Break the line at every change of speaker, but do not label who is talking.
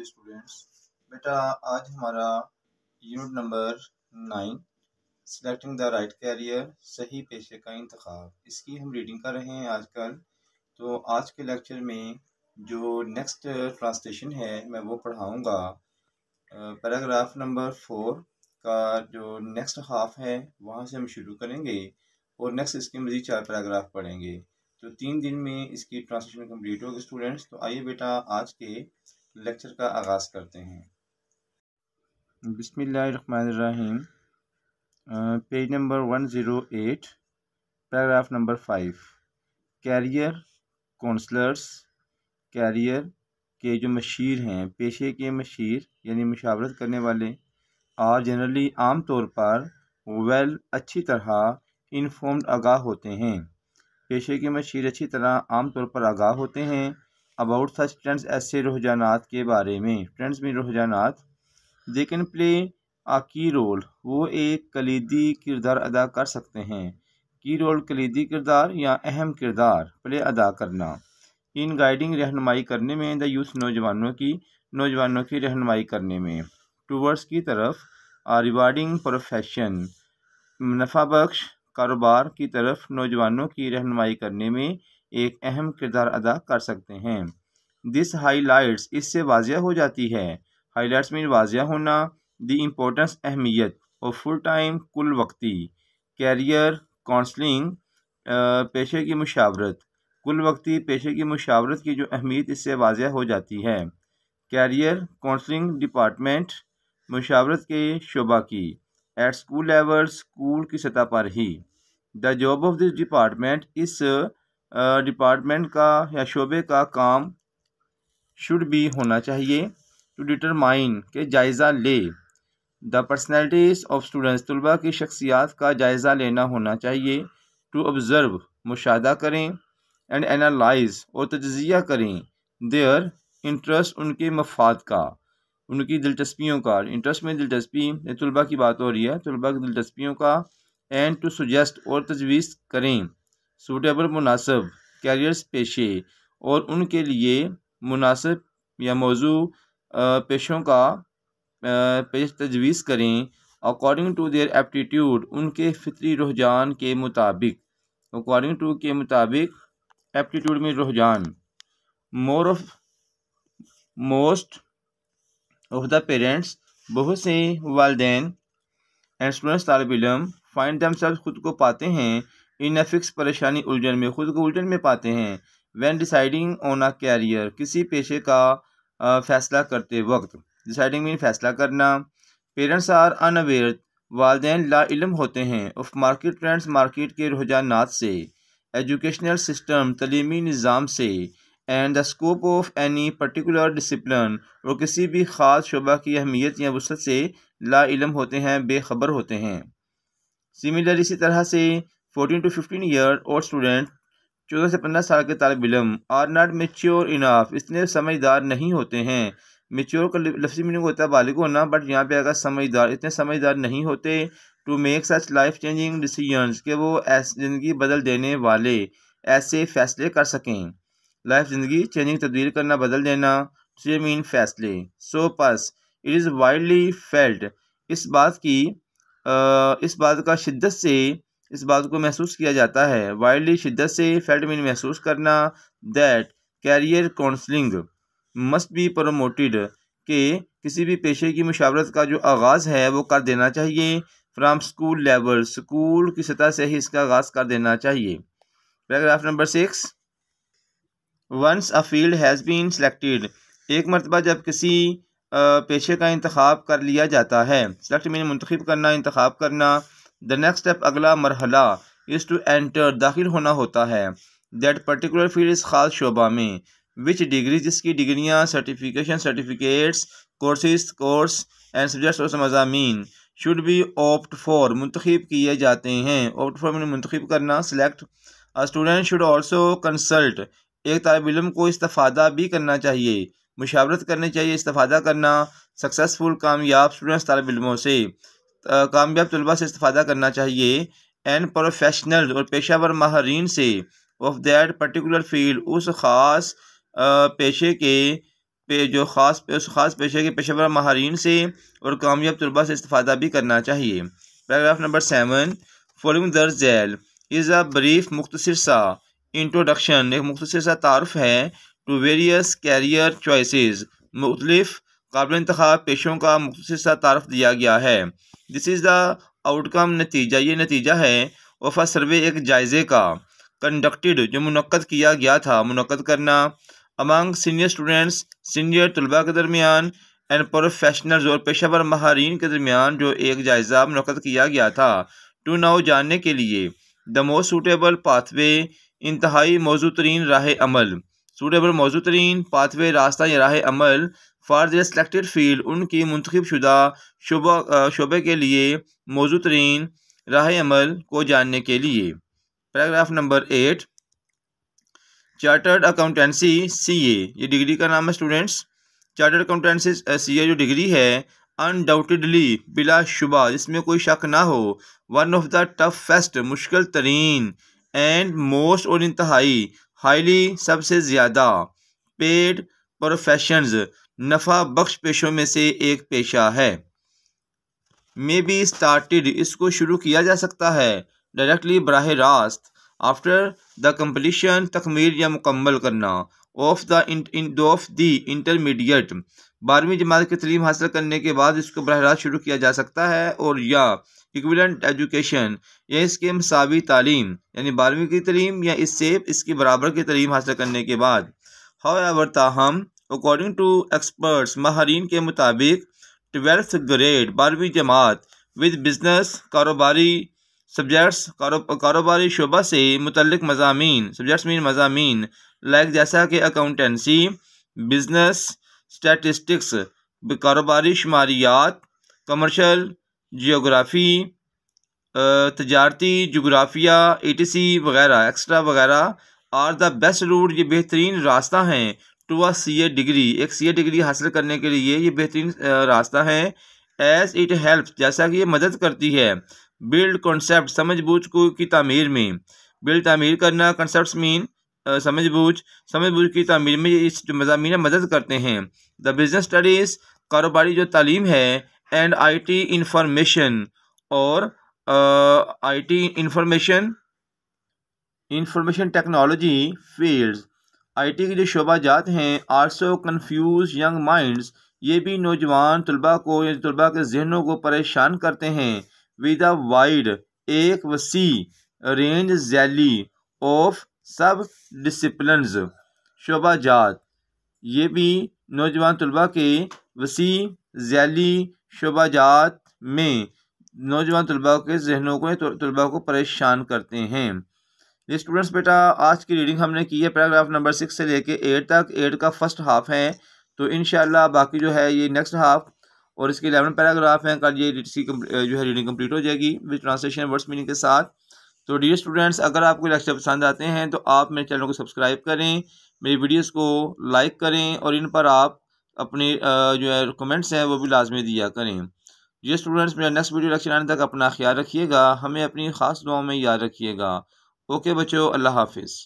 dear students बेटा आज हमारा unit number nine selecting the right career सही पेशे का इंतखब इसकी हम रीडिंग कर रहे हैं आजकल तो आज के लेक्चर में जो नेक्स्ट ट्रांसलेशन है मैं वो पढ़ाऊँगा पैराग्राफ नंबर फोर का जो नेक्स्ट हाफ है वहाँ से हम शुरू करेंगे और नेक्स्ट इसके मजीद चार पैराग्राफ पढ़ेंगे तो तीन दिन में इसकी ट्रांसलेशन कंप्लीट होगी स्टूडेंट्स तो आइए बेटा आज के लेक्चर का आगाज़ करते हैं बिसमीम page number one zero eight paragraph number five career counsellors career के जो मशीर हैं पेशे के मशीर यानी मशावरत करने वाले और जनरली आम तौर पर वेल अच्छी तरह इनफॉर्म्ड आगाह होते हैं पेशे के मशीर अच्छी तरह आम तौर पर आगाह होते हैं अबाउट सच ट्रेंड्स ऐसे रुझाना के बारे में ट्रेंड्स में रुझान दे कैन प्ले आ की रोल वो एक कलीदी किरदार अदा कर सकते हैं की रोल कलीदी किरदार या अहम किरदार प्ले अदा करना इन गाइडिंग रहनमाई करने में द यूथ नौजवानों की नौजवानों की रहनमाई करने में टूवर्ड्स की तरफ आ रिवार्डिंग प्रोफेशन मुनाफा बख्श कारोबार की तरफ नौजवानों की रहनमाई करने में एक अहम किरदार अदा कर सकते हैं दिस हाईलाइट्स इससे वाजिया हो जाती है हाईलाइट्स में वाजिया होना दी इम्पोर्टेंस अहमियत और फुल टाइम कुल वक्ती कैरियर काउंसलिंग पेशे की मशावरत कुल वक्ती पेशे की मशावरत की जो अहमियत इससे वाजिया हो जाती है कैरियर काउंसलिंग डिपार्टमेंट मुशावरत के शोबा की एट स्कूल लेवल स्कूल की सतह पर ही the job of this department इस डिपार्टमेंट uh, का या शोबे का काम शुड भी होना चाहिए टू डिटरमाइन के जायज़ा ले द पर्सनैलिटीज़ ऑफ स्टूडेंट्स तलबा की शख्सियात का जायज़ा लेना होना चाहिए टू ऑब्ज़र्व मुशाह करें एंड एनालाइज और तजिया करें देयर इंटरेस्ट उनके मफाद का उनकी दिलचस्पियों का इंटरेस्ट में दिलचस्पी तलबा की बात हो रही है तलबा की दिलचस्पियों का एंड टू सुजेस्ट और तजवीज़ करें सूटेबल मुनासब कैरियर्स पेशे और उनके लिए मुनासब या मौजू पेशों का पेश तजवीज़ करें अकॉर्डिंग टू देयर एप्टीट्यूड उनके फितरी रुझान के मुताबिक अकॉर्डिंग टू के मुताबिक एप्टीट्यूड में रुझान more of most of the parents बहुत से वालदेन एंड स्टूडेंट्स तलब इलम फ़ाइंड दम खुद को पाते हैं इन अ फिक्स परेशानी उलझन में खुद को उलझन में पाते हैं when deciding on a career किसी पेशे का फैसला करते वक्त डिसाइडिंग मीन फैसला करना पेरेंट्स आर अनअवेयर वालदे लाइलम होते हैं ऑफ मार्केट ट्रेंड्स मार्केट के रुझानात से एजुकेशनल सिस्टम तलीमी निज़ाम से and the scope of any particular discipline और किसी भी ख़ास शुबा की अहमियत या वसत से लाइलम होते हैं बेखबर होते हैं सिमिलर इसी तरह से फोर्टीन टू फिफ्टीन ईयर और स्टूडेंट चौदह से पंद्रह साल के तालब इलम आर नाट मेच्योर इनाफ इतने समझदार नहीं होते हैं मेच्योर का लफ्जी मीनिंग होता है बालिग होना बट यहाँ पे आएगा समझदार इतने समझदार नहीं होते to make such life changing decisions के वो ऐसे ज़िंदगी बदल देने वाले ऐसे फैसले कर सकें लाइफ ज़िंदगी चेंजिंग तब्दील करना बदल देना से मीन फैसले सो पस इट इज़ वाइडली फेल्ट इस बात की आ, इस बात का शिद्दत से इस बात को महसूस किया जाता है वाइल्डली शिद्दत से मीन महसूस करना that career counselling must be promoted के किसी भी पेशे की मुशावरत का जो आगाज़ है वो कर देना चाहिए फ्राम स्कूल लेवल स्कूल की सतह से ही इसका आगाज़ कर देना चाहिए paragraph number six once a field has been selected एक मरतबा जब किसी पेशे का इंतखब कर लिया जाता है सेलेक्ट मीन मंतखब करना इंतखब करना द नेक्स्ट स्टेप अगला मरहला इज़ टू एंटर दाखिल होना होता है दैट पर्टिकुलर फील्ड इस खास शोबा में विच डिग्री जिसकी डिग्रियाँ certification certificates courses course and subjects और मजामी शुड बी ऑप्ट फॉर मंतख किए जाते हैं ऑप्ट फॉर मैंने मंतख करना select student should also consult एक तलब इलम को इस्ता भी करना चाहिए मुशावरत करनी चाहिए इस्तादा करना सक्सेसफुल कामयाब स्टूडेंट्स तलब इलमों से कामयाब तलबा से इस्ता करना चाहिए एंड प्रोफेशनल और पेशा वर माहरीन से ऑफ दैट पर्टिकुलर फील्ड उस ख़ास पेशे के पे जो ख़ास उस ख़ास पेशे के पेशावर माहरीन से और कामयाब तलबा से इस्ता भी करना चाहिए पैराग्राफ नंबर सेवन फॉलोइंग दर्ज जैल इज़ अ ब्रीफ मुख्तर सा इंट्रोडक्शन एक मुख्तर सा तारफ़ है टू वेरियस कैरियर चॉइस मुख्तलिफ काबिल इंतखा पेशों का मुख्तर सा तारफ़ दिया गया है दिस इज़ द आउटकम नतीजा ये नतीजा है वफा सर्वे एक जायज़े का कंडक्टेड जो मनक़द किया गया था मनक़द करना अमंग सीनियर स्टूडेंट्स सीनियर तलबा के दरमियान एंड प्रोफेशनल और पेशावर माहरीन के दरमियान जो एक जायज़ा मनक़द किया गया था टू नाउ जानने के लिए द मोस्ट सूटेबल पाथवे इंतहाई मौजू तरीन राह अमल पर मौजूद तरीन पाथवे रास्ता या राह अमल फार द सेलेक्टेड फील्ड उनकी मंतखब शुदा शुबा शुबे के लिए मौजूद तरीन राह अमल को जानने के लिए paragraph number eight chartered accountancy C A ये डिग्री का नाम है students chartered accountancy C A जो डिग्री है अनडाउटेडली बिला शुबा जिसमें कोई शक ना हो वन ऑफ द टफेस्ट मुश्किल तरीन एंड मोस्ट और इंतहाई हाईली सबसे ज़्यादा पेड प्रोफेशंस नफ़ा बख्श पेशों में से एक पेशा है मे बी स्टार्टेड इसको शुरू किया जा सकता है डायरेक्टली बरह रास्त आफ्टर द कम्पलीशन तकमील या मुकम्मल करना of the of the intermediate बारहवीं जमात की तलीम हासिल करने के बाद इसको बरह रास्त शुरू किया जा सकता है और या इक्विलेंट एजुकेशन या इसके मसावी तालीम यानी बारहवीं की तलीम या इससे इसके बराबर की तलीम हासिल करने के बाद हाउएवर ताहम अकॉर्डिंग टू एक्सपर्ट्स माहरीन के मुताबिक ट्वेल्थ ग्रेड बारहवीं जमात विद बिजनेस कारोबारी सब्जेक्ट्स कारो, कारोबारी शुबा से मुतलक मजामी सब्जेक्ट्स मीन मजामी लाइक जैसा कि अकाउंटेंसी बिजनेस स्टैटिस्टिक्स कारोबारी शुमारियात कमर्शल जियोग्राफी तजारती जोग्राफिया ए टी सी वगैरह एक्स्ट्रा वगैरह आर द बेस्ट रूट ये बेहतरीन रास्ता हैं to a C A degree एक सी ए डिग्री हासिल करने के लिए ये बेहतरीन रास्ता है एज इट हेल्प जैसा कि ये मदद करती है बिल्ड कॉन्सेप्ट समझ बूझ को की तमीर में बिल्ड तमीर करना कॉन्सेप्ट मीन समझबूझ समझबूझ की तमीर में इस मजामी मदद करते हैं द बिज़नेस स्टडीज़ कारोबारी जो तालीम है एंड आई टी इंफॉर्मेशन और I T information information technology fields IT के जो जात हैं आल्सो कन्फ्यूज यंग माइंड्स ये भी नौजवान तलबा को या तलबा के जहनों को परेशान करते हैं विद अ वाइड एक वसी रेंज जैली ऑफ सब डिसिप्लिनज शोबा जात ये भी नौजवान तलबा के वसी जैली शोबा जात में नौजवान तलबा के जहनों को तलबा को परेशान करते हैं स्टूडेंट्स बेटा आज की रीडिंग हमने की है पैराग्राफ नंबर सिक्स से लेके एट तक एट का फर्स्ट हाफ है तो इन बाकी जो है ये नेक्स्ट हाफ और इसके इलेवन पैराग्राफ हैं कल ये जो है रीडिंग कंप्लीट हो जाएगी विद ट्रांसलेशन वर्ड्स मीनिंग के साथ तो डियर स्टूडेंट्स अगर आपको लेक्चर पसंद आते हैं तो आप मेरे चैनल को सब्सक्राइब करें मेरी वीडियोस को लाइक करें और इन पर आप अपने जो है कमेंट्स हैं वो भी लाजमी दिया करें डियर स्टूडेंट्स मेरा नेक्स्ट वीडियो लेक्चर आने तक अपना ख्याल रखिएगा हमें अपनी ख़ास दुआओं में याद रखिएगा ओके बच्चों अल्लाह हाफिज़